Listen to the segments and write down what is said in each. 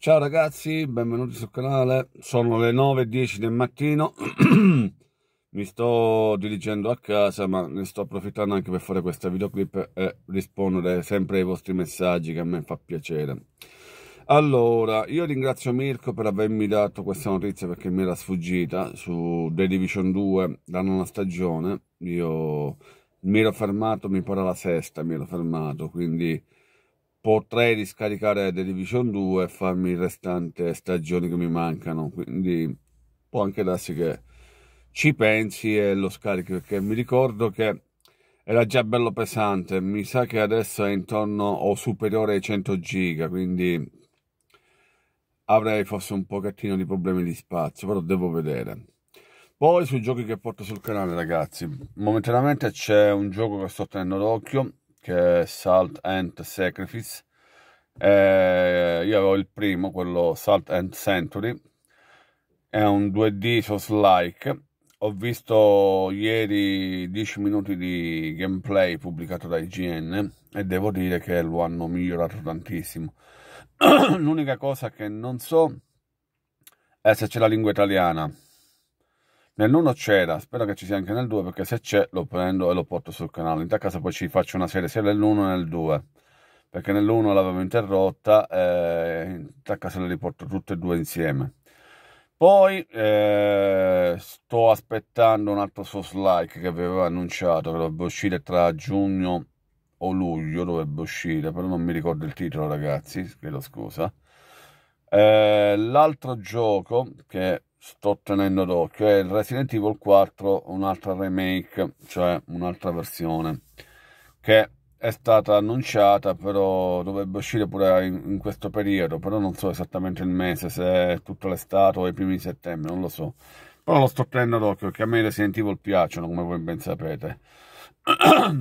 Ciao ragazzi, benvenuti sul canale. Sono le 9.10 del mattino. Mi sto dirigendo a casa, ma ne sto approfittando anche per fare questa videoclip e rispondere sempre ai vostri messaggi che a me fa piacere. Allora, io ringrazio Mirko per avermi dato questa notizia perché mi era sfuggita su The Division 2, la nona stagione. Io mi ero fermato, mi pare la sesta, mi ero fermato, quindi potrei riscaricare The Division 2 e farmi il restante stagioni che mi mancano quindi può anche darsi che ci pensi e lo scarichi perché mi ricordo che era già bello pesante mi sa che adesso è intorno o superiore ai 100 giga quindi avrei forse un pochettino di problemi di spazio però devo vedere poi sui giochi che porto sul canale ragazzi momentaneamente c'è un gioco che sto tenendo d'occhio Black Salt and Sacrifice. Eh, io avevo il primo, quello Salt and Century. È un 2D Souls-like. Ho visto ieri 10 minuti di gameplay pubblicato da IGN e devo dire che lo hanno migliorato tantissimo. L'unica cosa che non so è se c'è la lingua italiana Nell'1 c'era, spero che ci sia anche nel 2 perché se c'è lo prendo e lo porto sul canale. In tal caso poi ci faccio una serie sia nell'1 che nel 2 perché nell'1 l'avevo interrotta, eh, in tal caso le riporto tutte e due insieme. Poi eh, sto aspettando un altro source like che avevo annunciato, che dovrebbe uscire tra giugno o luglio, dovrebbe uscire, però non mi ricordo il titolo ragazzi, chiedo scusa. Eh, l'altro gioco che sto tenendo d'occhio è il Resident Evil 4 un'altra remake cioè un'altra versione che è stata annunciata però dovrebbe uscire pure in, questo periodo però non so esattamente il mese se è tutta l'estate o i primi di settembre non lo so però lo sto tenendo d'occhio perché a me i Resident Evil piacciono come voi ben sapete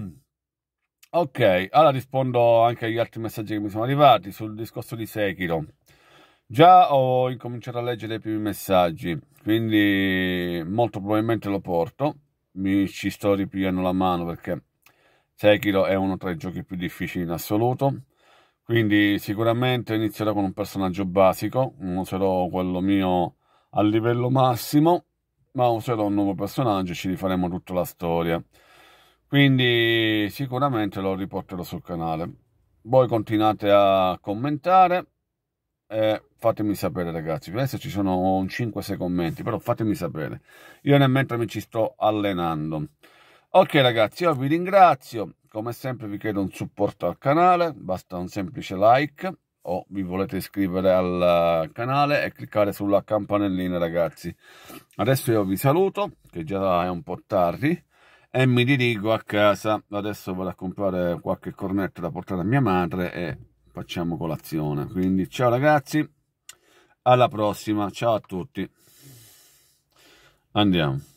ok allora rispondo anche agli altri messaggi che mi sono arrivati sul discorso di Sekiro Già ho incominciato a leggere i primi messaggi, quindi molto probabilmente lo porto. Mi ci sto ripiegando la mano perché Sekiro è uno tra i giochi più difficili in assoluto. Quindi sicuramente inizierò con un personaggio basico, non userò quello mio a livello massimo, ma userò un nuovo personaggio e ci rifaremo tutta la storia. Quindi sicuramente lo riporterò sul canale. Voi continuate a commentare eh, fatemi sapere ragazzi adesso ci sono 5-6 commenti però fatemi sapere io nel mentre mi ci sto allenando ok ragazzi io vi ringrazio come sempre vi chiedo un supporto al canale basta un semplice like o vi volete iscrivere al eh, canale e cliccare sulla campanellina ragazzi adesso io vi saluto che già è un po' tardi e mi dirigo a casa adesso vado a comprare qualche cornetto da portare a mia madre e facciamo colazione. Quindi ciao ragazzi, alla prossima, ciao a tutti. Andiamo.